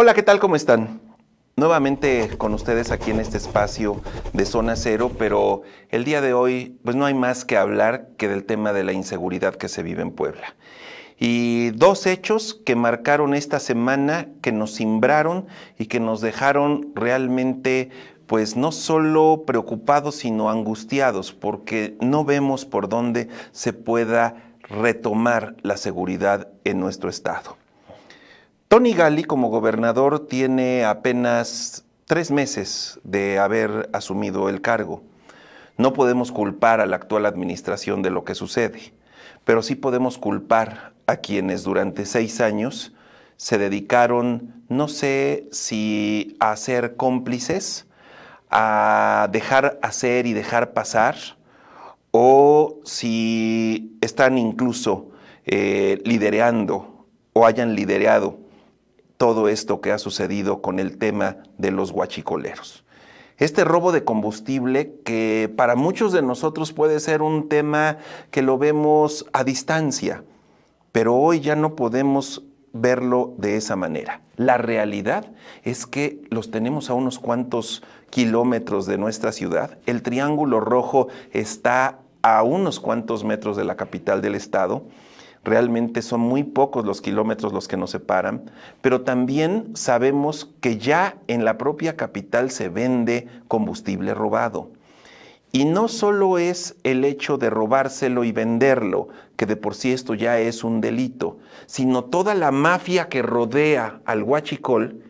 Hola, ¿qué tal? ¿Cómo están? Nuevamente con ustedes aquí en este espacio de Zona Cero, pero el día de hoy pues no hay más que hablar que del tema de la inseguridad que se vive en Puebla. Y dos hechos que marcaron esta semana, que nos simbraron y que nos dejaron realmente pues no solo preocupados, sino angustiados, porque no vemos por dónde se pueda retomar la seguridad en nuestro estado. Tony Gali como gobernador tiene apenas tres meses de haber asumido el cargo. No podemos culpar a la actual administración de lo que sucede, pero sí podemos culpar a quienes durante seis años se dedicaron, no sé si a ser cómplices, a dejar hacer y dejar pasar, o si están incluso eh, liderando o hayan liderado todo esto que ha sucedido con el tema de los guachicoleros. Este robo de combustible que para muchos de nosotros puede ser un tema que lo vemos a distancia, pero hoy ya no podemos verlo de esa manera. La realidad es que los tenemos a unos cuantos kilómetros de nuestra ciudad. El Triángulo Rojo está a unos cuantos metros de la capital del estado realmente son muy pocos los kilómetros los que nos separan, pero también sabemos que ya en la propia capital se vende combustible robado. Y no solo es el hecho de robárselo y venderlo, que de por sí esto ya es un delito, sino toda la mafia que rodea al huachicol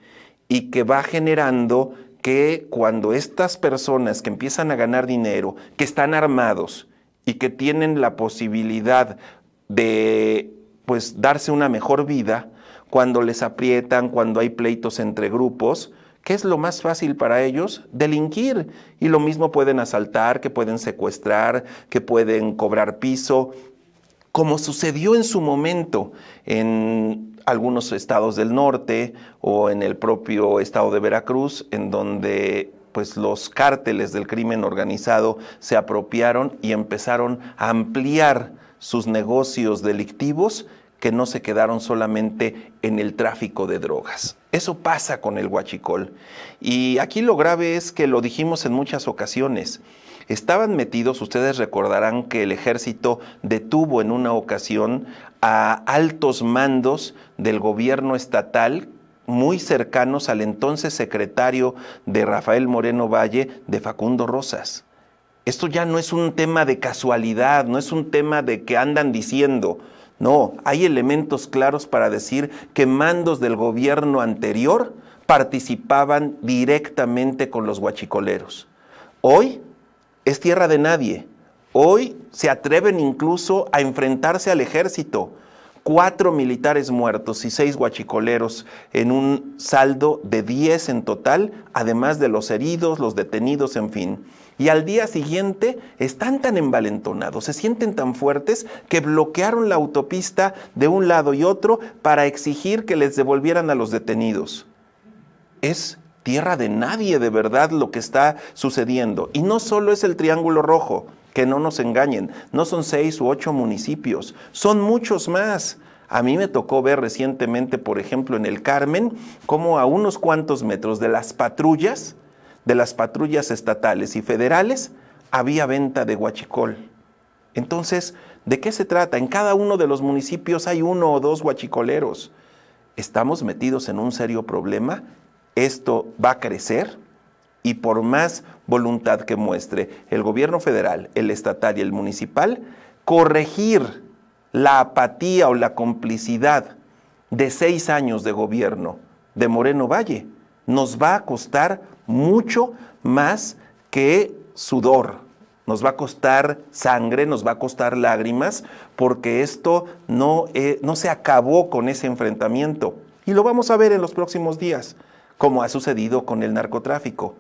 y que va generando que cuando estas personas que empiezan a ganar dinero, que están armados y que tienen la posibilidad de pues darse una mejor vida cuando les aprietan, cuando hay pleitos entre grupos, ¿qué es lo más fácil para ellos? Delinquir. Y lo mismo pueden asaltar, que pueden secuestrar, que pueden cobrar piso, como sucedió en su momento en algunos estados del norte o en el propio estado de Veracruz, en donde pues los cárteles del crimen organizado se apropiaron y empezaron a ampliar sus negocios delictivos que no se quedaron solamente en el tráfico de drogas. Eso pasa con el huachicol. Y aquí lo grave es que lo dijimos en muchas ocasiones. Estaban metidos, ustedes recordarán que el ejército detuvo en una ocasión a altos mandos del gobierno estatal muy cercanos al entonces secretario de Rafael Moreno Valle, de Facundo Rosas. Esto ya no es un tema de casualidad, no es un tema de que andan diciendo. No, hay elementos claros para decir que mandos del gobierno anterior participaban directamente con los guachicoleros. Hoy es tierra de nadie. Hoy se atreven incluso a enfrentarse al ejército. Cuatro militares muertos y seis guachicoleros en un saldo de diez en total, además de los heridos, los detenidos, en fin y al día siguiente están tan envalentonados, se sienten tan fuertes que bloquearon la autopista de un lado y otro para exigir que les devolvieran a los detenidos. Es tierra de nadie de verdad lo que está sucediendo. Y no solo es el Triángulo Rojo, que no nos engañen, no son seis u ocho municipios, son muchos más. A mí me tocó ver recientemente, por ejemplo, en el Carmen, como a unos cuantos metros de las patrullas de las patrullas estatales y federales había venta de guachicol. Entonces, ¿de qué se trata? En cada uno de los municipios hay uno o dos guachicoleros. Estamos metidos en un serio problema. Esto va a crecer y por más voluntad que muestre el gobierno federal, el estatal y el municipal, corregir la apatía o la complicidad de seis años de gobierno de Moreno Valle nos va a costar mucho más que sudor. Nos va a costar sangre, nos va a costar lágrimas, porque esto eh, no, se acabó con ese enfrentamiento. Y lo vamos a ver en los próximos días, como ha sucedido con el narcotráfico.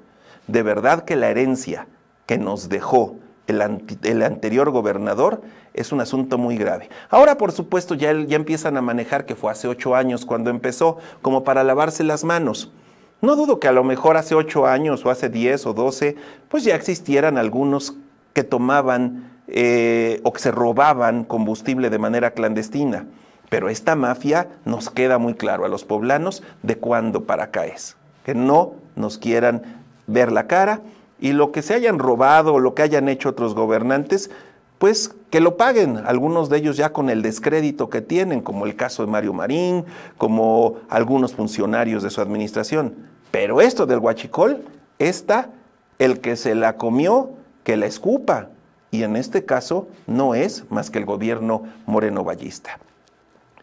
De verdad que la herencia que nos dejó el, el, anterior gobernador, es un asunto muy grave. Ahora, por supuesto, ya, ya empiezan a manejar que fue hace ocho años cuando empezó, como para lavarse las manos. No dudo que a lo mejor hace ocho años o hace 10 o 12, pues ya existieran algunos que tomaban eh, o que se robaban combustible de manera clandestina. Pero esta mafia nos queda muy claro a los poblanos de cuándo para acá es. Que no nos quieran ver la cara y lo que se hayan robado o lo que hayan hecho otros gobernantes, pues que lo paguen, algunos de ellos ya con el descrédito que tienen, como el caso de Mario Marín, como algunos funcionarios de su administración. Pero esto del huachicol, está el que se la comió, que la escupa. Y en este caso no es más que el gobierno moreno-vallista.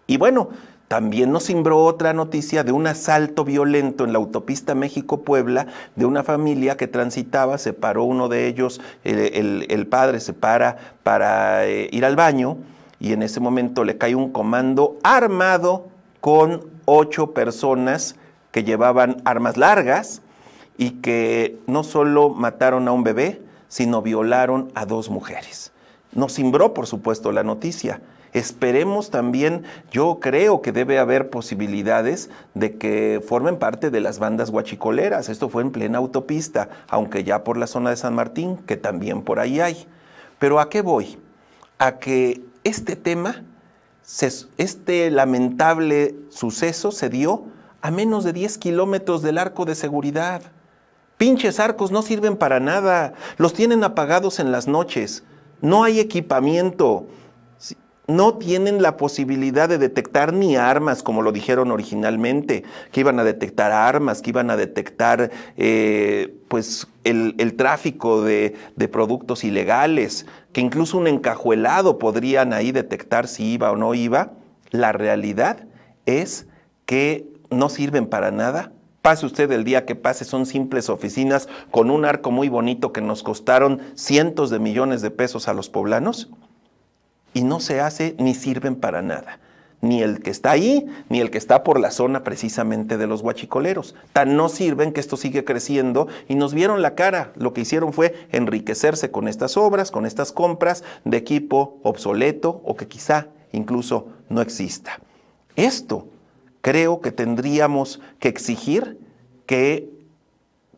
Y bueno, también nos cimbró otra noticia de un asalto violento en la autopista México-Puebla de una familia que transitaba, se paró uno de ellos, el, padre se para para eh, ir al baño y en ese momento le cae un comando armado con ocho personas que llevaban armas largas y que no solo mataron a un bebé, sino violaron a dos mujeres. Nos cimbró, por supuesto, la noticia. Esperemos también, yo creo que debe haber posibilidades de que formen parte de las bandas guachicoleras. Esto fue en plena autopista, aunque ya por la zona de San Martín, que también por ahí hay. Pero ¿a qué voy? A que este tema, este lamentable suceso se dio a menos de 10 kilómetros del arco de seguridad. Pinches arcos no sirven para nada, los tienen apagados en las noches, no hay equipamiento, no tienen la posibilidad de detectar ni armas, como lo dijeron originalmente, que iban a detectar armas, que iban a detectar eh, pues el, tráfico de, de, productos ilegales, que incluso un encajuelado podrían ahí detectar si iba o no iba. La realidad es que no sirven para nada. Pase usted el día que pase, son simples oficinas con un arco muy bonito que nos costaron cientos de millones de pesos a los poblanos y no se hace ni sirven para nada. Ni el que está ahí, ni el que está por la zona precisamente de los guachicoleros. Tan no sirven que esto sigue creciendo y nos vieron la cara. Lo que hicieron fue enriquecerse con estas obras, con estas compras de equipo obsoleto o que quizá incluso no exista. Esto creo que tendríamos que exigir que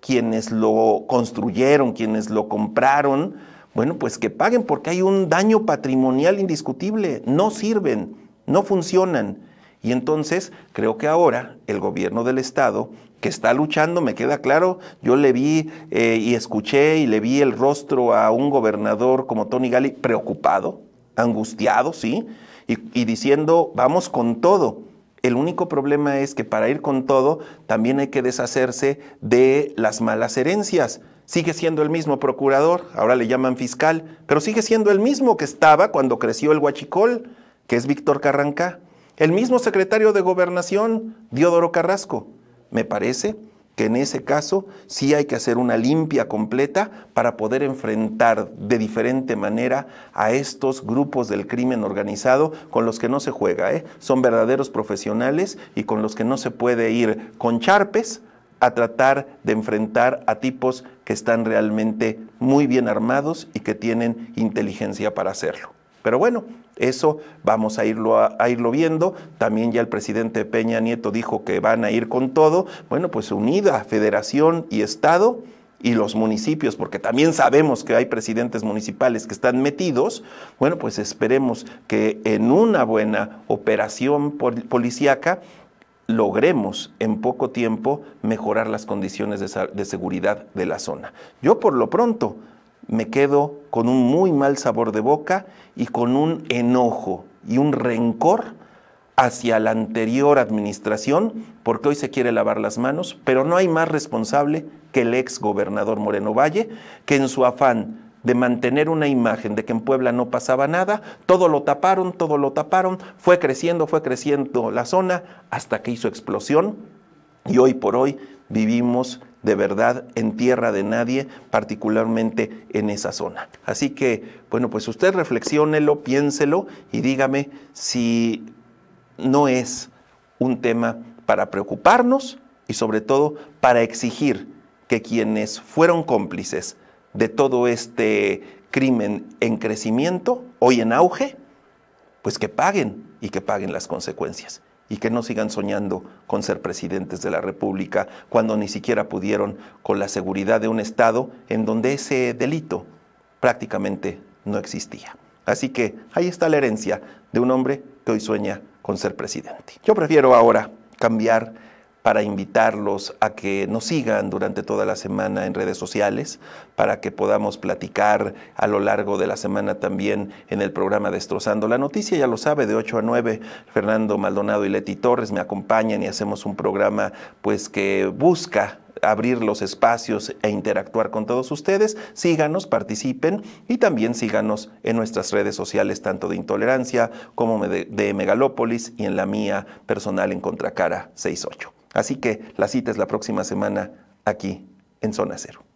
quienes lo construyeron, quienes lo compraron, bueno, pues que paguen porque hay un daño patrimonial indiscutible. No sirven, no funcionan. Y entonces creo que ahora el gobierno del Estado, que está luchando, me queda claro, yo le vi eh, y escuché y le vi el rostro a un gobernador como Tony Gali preocupado, angustiado, sí, y diciendo, vamos con todo. El único problema es que para ir con todo también hay que deshacerse de las malas herencias. Sigue siendo el mismo procurador, ahora le llaman fiscal, pero sigue siendo el mismo que estaba cuando creció el Huachicol, que es Víctor Carranca El mismo secretario de Gobernación, Diodoro Carrasco. Me parece que en ese caso sí hay que hacer una limpia completa para poder enfrentar de diferente manera a estos grupos del crimen organizado con los que no se juega, ¿eh? son verdaderos profesionales y con los que no se puede ir con charpes a tratar de enfrentar a tipos que están realmente muy bien armados y que tienen inteligencia para hacerlo. Pero bueno, eso vamos a irlo, a, irlo viendo. También ya el presidente Peña Nieto dijo que van a ir con todo. Bueno, pues unida Federación y Estado y los municipios, porque también sabemos que hay presidentes municipales que están metidos, bueno, pues esperemos que en una buena operación policiaca policíaca logremos en poco tiempo mejorar las condiciones de, seguridad de la zona. Yo por lo pronto me quedo con un muy mal sabor de boca y con un enojo y un rencor hacia la anterior administración, porque hoy se quiere lavar las manos, pero no hay más responsable que el ex gobernador Moreno Valle, que en su afán de mantener una imagen de que en Puebla no pasaba nada, todo lo taparon, todo lo taparon, fue creciendo, fue creciendo la zona hasta que hizo explosión y hoy por hoy vivimos de verdad en tierra de nadie, particularmente en esa zona. Así que, bueno, pues usted reflexiónelo, piénselo y dígame si no es un tema para preocuparnos y sobre todo para exigir que quienes fueron cómplices de todo este crimen en crecimiento, hoy en auge, pues que paguen y que paguen las consecuencias y que no sigan soñando con ser presidentes de la República cuando ni siquiera pudieron con la seguridad de un Estado en donde ese delito prácticamente no existía. Así que ahí está la herencia de un hombre que hoy sueña con ser presidente. Yo prefiero ahora cambiar para invitarlos a que nos sigan durante toda la semana en redes sociales, para que podamos platicar a lo largo de la semana también en el programa Destrozando la Noticia. Ya lo sabe, de 8 a 9, Fernando Maldonado y Leti Torres me acompañan y hacemos un programa pues que busca abrir los espacios e interactuar con todos ustedes, síganos, participen y también síganos en nuestras redes sociales, tanto de Intolerancia como de, Megalópolis y en la mía personal en Contracara 68. Así que la cita es la próxima semana aquí en Zona Cero.